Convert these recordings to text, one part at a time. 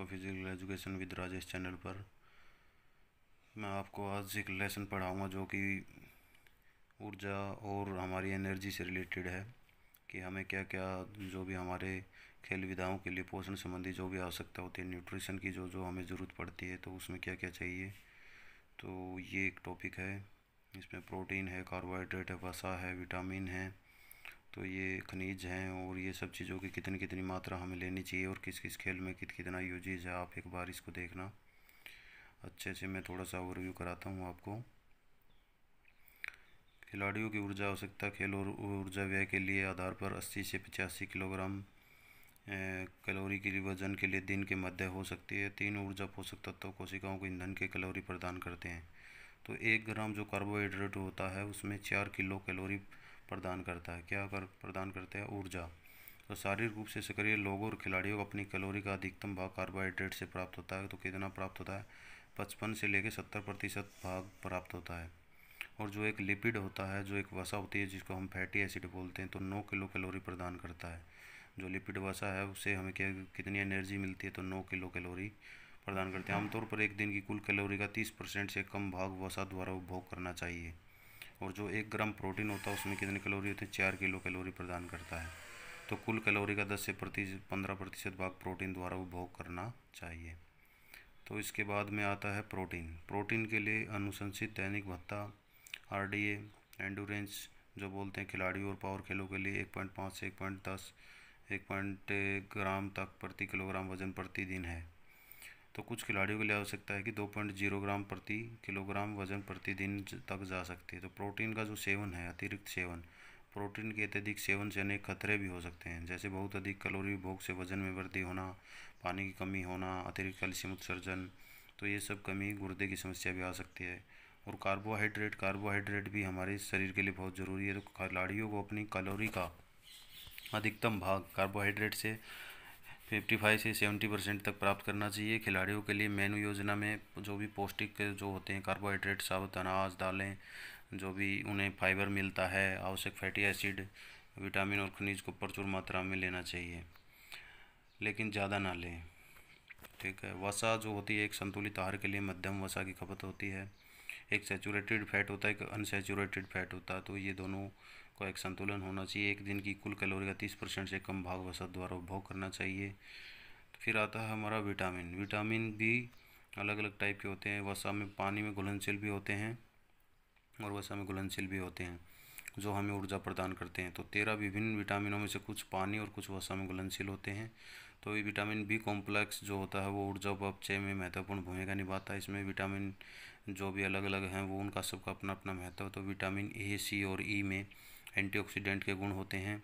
आपका physical education with Rajesh channel पर मैं आपको आज एक लेसन पढ़ाऊँगा जो कि ऊर्जा और हमारी एनर्जी से रिलेटेड है कि हमें क्या क्या जो भी हमारे खेल विधाओं के लिए पोषण संबंधी जो भी आवश्यकता होती है न्यूट्रिशन की जो जो हमें ज़रूरत पड़ती है तो उसमें क्या क्या चाहिए तो ये एक टॉपिक है इसमें प्रोटीन है कार्बोहाइड्रेट है वसा है विटामिन है तो ये खनिज हैं और ये सब चीज़ों की कितनी कितनी मात्रा हमें लेनी चाहिए और किस किस खेल में कित कितना यूजेज है आप एक बार इसको देखना अच्छे से मैं थोड़ा सा ओवरव्यू कराता हूँ आपको खिलाड़ियों की ऊर्जा आवश्यकता खेल और ऊर्जा व्यय के लिए आधार पर 80 से 85 किलोग्राम कैलोरी के वजन के लिए दिन के मध्य हो सकती है तीन ऊर्जा पोषक तत्व कोशिकाओं को ईंधन के कैलोरी प्रदान करते हैं तो एक ग्राम जो कार्बोहाइड्रेट होता है उसमें चार किलो कैलोरी प्रदान करता है क्या कर प्रदान करता है ऊर्जा तो शारीरिक रूप से सक्रिय लोगों और खिलाड़ियों को अपनी कैलोरी का अधिकतम भाग कार्बोहाइड्रेट से प्राप्त होता है तो कितना प्राप्त होता है पचपन से लेकर सत्तर प्रतिशत भाग प्राप्त होता है और जो एक लिपिड होता है जो एक वसा होती है जिसको हम फैटी एसिड बोलते हैं तो नौ किलो कैलोरी प्रदान करता है जो लिपिड वसा है उससे हमें क्या कितनी एनर्जी मिलती है तो नौ किलो कैलोरी प्रदान करते हैं आमतौर पर एक दिन की कुल कैलोरी का तीस परसेंट से कम भाग वसा द्वारा उपभोग करना चाहिए और जो एक ग्राम प्रोटीन होता है उसमें कितनी कैलोरी होती है चार किलो कैलोरी प्रदान करता है तो कुल कैलोरी का दस से प्रति पंद्रह प्रतिशत भाग प्रोटीन द्वारा उपभोग करना चाहिए तो इसके बाद में आता है प्रोटीन प्रोटीन के लिए अनुशंसित दैनिक भत्ता आर डी जो बोलते हैं खिलाड़ियों और पावर खेलों के लिए एक पॉइंट पाँच से एक पॉइंट दस एक पॉइंट ग्राम तक प्रति किलोग्राम वजन प्रतिदिन है तो कुछ खिलाड़ियों के लिए आवश्यकता है कि दो पॉइंट जीरो ग्राम प्रति किलोग्राम वजन प्रतिदिन तक जा सकती है तो प्रोटीन का जो सेवन है अतिरिक्त सेवन प्रोटीन के अत्यधिक सेवन से अनेक खतरे भी हो सकते हैं जैसे बहुत अधिक कैलोरी भोग से वजन में वृद्धि होना पानी की कमी होना अतिरिक्त कैल्शियम उत्सर्जन तो ये सब कमी गुर्दे की समस्या भी आ सकती है और कार्बोहाइड्रेट कार्बोहाइड्रेट भी हमारे शरीर के लिए बहुत ज़रूरी है तो खिलाड़ियों को अपनी कैलोरी का अधिकतम भाग कार्बोहाइड्रेट से 55 से 70 परसेंट तक प्राप्त करना चाहिए खिलाड़ियों के लिए मेनू योजना में जो भी पौष्टिक जो होते हैं कार्बोहाइड्रेट साबुत अनाज दालें जो भी उन्हें फाइबर मिलता है आवश्यक फैटी एसिड विटामिन और खनिज को प्रचुर मात्रा में लेना चाहिए लेकिन ज़्यादा ना लें ठीक है वसा जो होती है एक संतुलित आहार के लिए मध्यम वसा की खपत होती है एक सेचूरेटेड फैट होता है एक अनसेचूरेटेड फैट होता है तो ये दोनों का एक संतुलन होना चाहिए एक दिन की कुल कैलोरी का तीस परसेंट से कम भाग वसत द्वारा उपभोग करना चाहिए फिर आता है हमारा विटामिन विटामिन भी अलग अलग टाइप के होते हैं वसा में पानी में घुलनशील भी होते हैं और वसा में घुलनशील भी होते हैं जो हमें ऊर्जा प्रदान करते हैं तो तेरह विभिन्न विटामिनों में से कुछ पानी और कुछ वसा में घुलनशील होते हैं तो ये विटामिन बी कॉम्प्लेक्स जो होता है वो ऊर्जा उपचय में महत्वपूर्ण भूमिका निभाता है इसमें विटामिन जो भी अलग अलग हैं वो उनका सबका अपना अपना महत्व तो विटामिन ए सी और ई e में एंटीऑक्सीडेंट के गुण होते हैं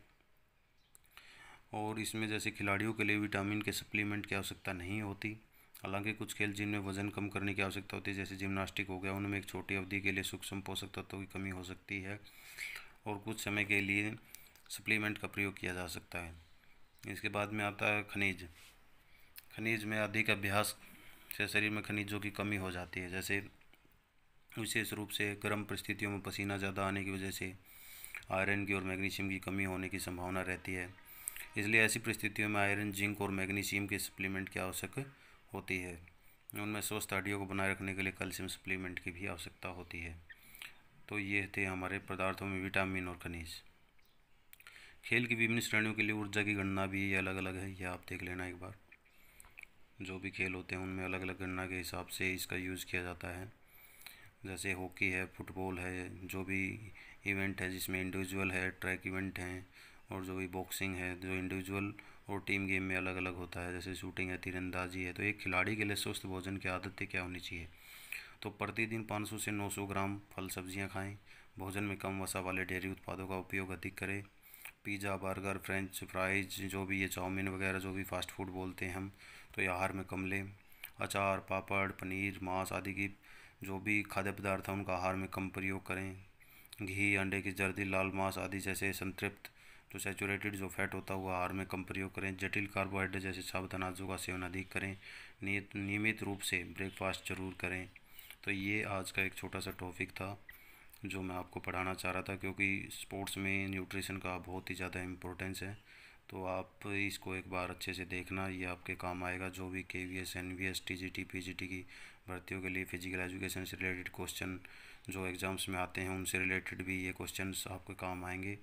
और इसमें जैसे खिलाड़ियों के लिए विटामिन के सप्लीमेंट की आवश्यकता नहीं होती हालांकि कुछ खेल जिनमें वजन कम करने की आवश्यकता होती है जैसे जिम्नास्टिक हो गया उनमें एक छोटी अवधि के लिए सूक्ष्म पोषक तत्वों की कमी हो सकती है और कुछ समय के लिए सप्लीमेंट का प्रयोग किया जा सकता है इसके बाद में आता है खनिज खनिज में अधिक अभ्यास से शरीर में खनिजों की कमी हो जाती है जैसे विशेष रूप से गर्म परिस्थितियों में पसीना ज़्यादा आने की वजह से आयरन की और मैग्नीशियम की कमी होने की संभावना रहती है इसलिए ऐसी परिस्थितियों में आयरन जिंक और मैग्नीशियम के सप्लीमेंट की आवश्यक होती है उनमें स्वस्थ हड्डियों को बनाए रखने के लिए कैल्शियम सप्लीमेंट की भी आवश्यकता होती है तो ये थे हमारे पदार्थों में विटामिन और खनिज खेल की विभिन्न श्रेणियों के लिए ऊर्जा की गणना भी अलग अलग है यह आप देख लेना एक बार जो भी खेल होते हैं उनमें अलग अलग गणना के हिसाब से इसका यूज़ किया जाता है जैसे हॉकी है फुटबॉल है जो भी इवेंट है जिसमें इंडिविजुअल है ट्रैक इवेंट हैं और जो भी बॉक्सिंग है जो इंडिविजुअल और टीम गेम में अलग अलग होता है जैसे शूटिंग है तीरंदाजी है तो एक खिलाड़ी के लिए स्वस्थ भोजन की आदतें क्या होनी चाहिए तो प्रतिदिन 500 से 900 ग्राम फल सब्जियां खाएं भोजन में कम वसा वाले डेयरी उत्पादों का उपयोग अधिक करें पिज़्ज़ा बर्गर फ्रेंच फ्राइज जो भी ये चाउमीन वगैरह जो भी फास्ट फूड बोलते हैं हम तो ये आहार में कम लें अचार पापड़ पनीर मांस आदि की जो भी खाद्य पदार्थ हैं उनका आहार में कम प्रयोग करें घी अंडे की जर्दी लाल मांस आदि जैसे संतृप्त जो सैचुरेटेड जो फैट होता है हुआ आहार में कम प्रयोग करें जटिल कार्बोहाइड्रेट जैसे साबुत अनाजों का सेवन अधिक करें नियत नियमित रूप से ब्रेकफास्ट जरूर करें तो ये आज का एक छोटा सा टॉपिक था जो मैं आपको पढ़ाना चाह रहा था क्योंकि स्पोर्ट्स में न्यूट्रिशन का बहुत ही ज़्यादा इम्पोर्टेंस है तो आप इसको एक बार अच्छे से देखना ये आपके काम आएगा जो भी K V S N V S T G T P G T की भर्तियों के लिए फ़िज़िकल एजुकेशन से रिलेटेड क्वेश्चन जो एग्ज़ाम्स में आते हैं उनसे रिलेटेड भी ये क्वेश्चन आपके काम आएंगे